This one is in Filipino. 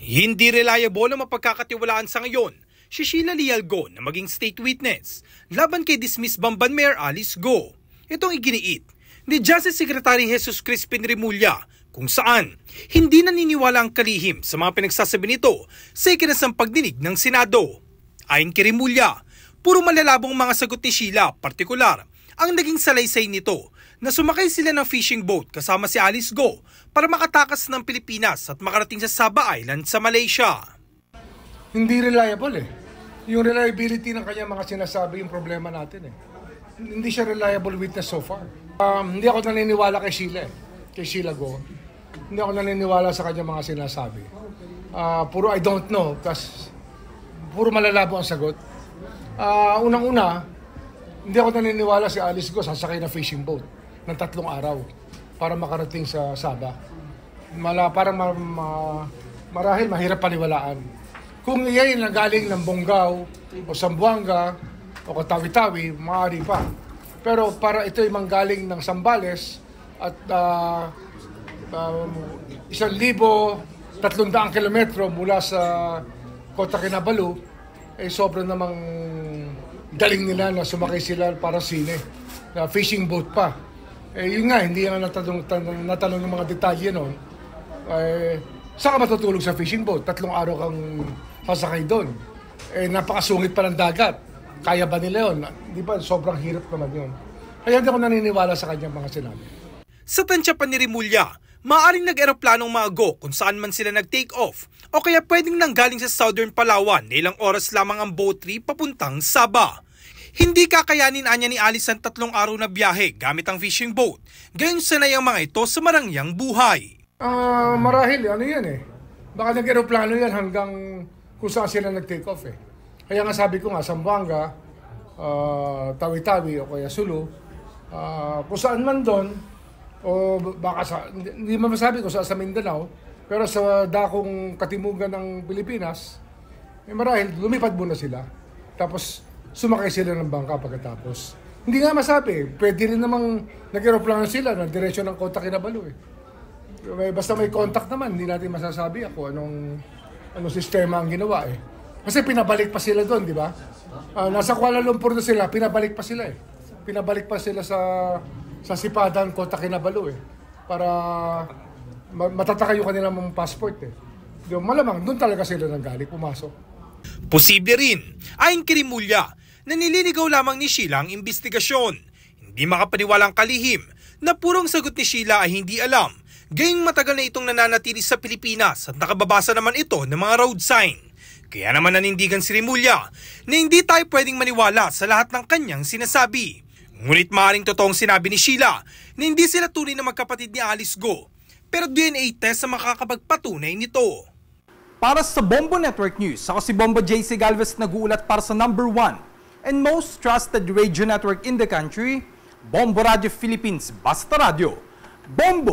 Hindi reliable ang mapagkakatiwalaan sa ngayon si Sheila Lialgo na maging state witness laban kay dismiss Bamban Mayor Alice Go. Itong iginiit ni Justice Secretary Jesus Crispin Remulla kung saan hindi naniniwala ang kalihim sa mga pinagsasabi nito sa ikinasang pagdinig ng Senado. Ayon kay Remulla, puro malalabong mga sagot ni Sheila partikular ang naging salaysay nito na sumakay sila ng fishing boat kasama si Alice Go para makatakas ng Pilipinas at makarating sa Saba Island sa Malaysia. Hindi reliable eh. Yung reliability ng kanya mga sinasabi yung problema natin eh. Hindi siya reliable witness so far. Um, hindi ako naniniwala kay Sheila eh. Kay Sheila Go. Hindi ako naniniwala sa kanya mga sinasabi. Uh, puro I don't know. kasi puro malalabo ang sagot. Uh, Unang-una, hindi ako naniniwala si Alice Go sasakay na fishing boat ng tatlong araw para makarating sa Saba. Mala, parang ma, ma, marahil mahirap paniwalaan. Kung iyan ay galing ng Bonggao o Sambuanga o Katawi-Tawi, maaari pa. Pero para ito ay manggaling ng Sambales at uh, uh, isang libo tatlong daang kilometro mula sa Kota Kinabalu, eh sobrang namang galing nila na sumakay sila para sine. Na fishing boat pa. Eh, yun nga, hindi na natanong, tanong, natanong ng mga detalye noon. Eh, saan ka matutulog sa fishing boat? Tatlong araw kang sasakay doon. Eh, napakasungit pa ng dagat. Kaya ba nila yun? Di ba, sobrang hirap naman yun. Kaya hindi ako naniniwala sa kanyang mga sinabi. Sa tansya pa ni Rimulya, maaaring nag-eroplanong maago kung saan man sila nag-take off o kaya pwedeng nanggaling sa southern Palawan na ilang oras lamang ang boat trip papuntang Sabah. Hindi kakayanin anya ni Alice ang tatlong araw na biyahe gamit ang fishing boat. Gayun sanay ang mga ito sa marangyang buhay. Ah, uh, marahil eh. ano yan eh. Baka nag plano yan hanggang kung saan sila nag-take off eh. Kaya nga sabi ko nga, Sambanga, uh, ah, Tawi-Tawi o kaya Sulu, uh, kung saan man doon, o baka sa, hindi man masabi ko saan sa Mindanao, pero sa dakong katimugan ng Pilipinas, eh marahil lumipad muna sila. Tapos sumakay sila ng bangka pagkatapos. Hindi nga masabi, pwede rin namang nag-aeroplano sila na diretsyo ng Kota Kinabalu eh. May, basta may contact naman, hindi natin masasabi ako anong, anong sistema ang ginawa eh. Kasi pinabalik pa sila doon, di ba? Uh, nasa Kuala Lumpur na sila, pinabalik pa sila eh. Pinabalik pa sila sa sa Sipadan, Kota Kinabalu eh. Para matataka yung kanilang mga passport eh. Yung malamang, doon talaga sila nanggaling, pumasok. Posible rin, ay kay Rimulya, na nililigaw lamang ni Sheila ang imbestigasyon. Hindi makapaniwalang kalihim na purong sagot ni Sheila ay hindi alam, gayong matagal na itong nananatili sa Pilipinas at nakababasa naman ito ng mga road sign. Kaya naman nanindigan si Remulya na hindi tayo pwedeng maniwala sa lahat ng kanyang sinasabi. Ngunit maaaring totoong sinabi ni Sheila na hindi sila tunay na magkapatid ni Alice Go, pero DNA test ang makakapagpatunay nito. Para sa Bombo Network News, ako si Bombo JC Galvez nag-uulat para sa number 1 and most trusted radio network in the country, Bombo Radio Philippines, Basta Radio, Bombo!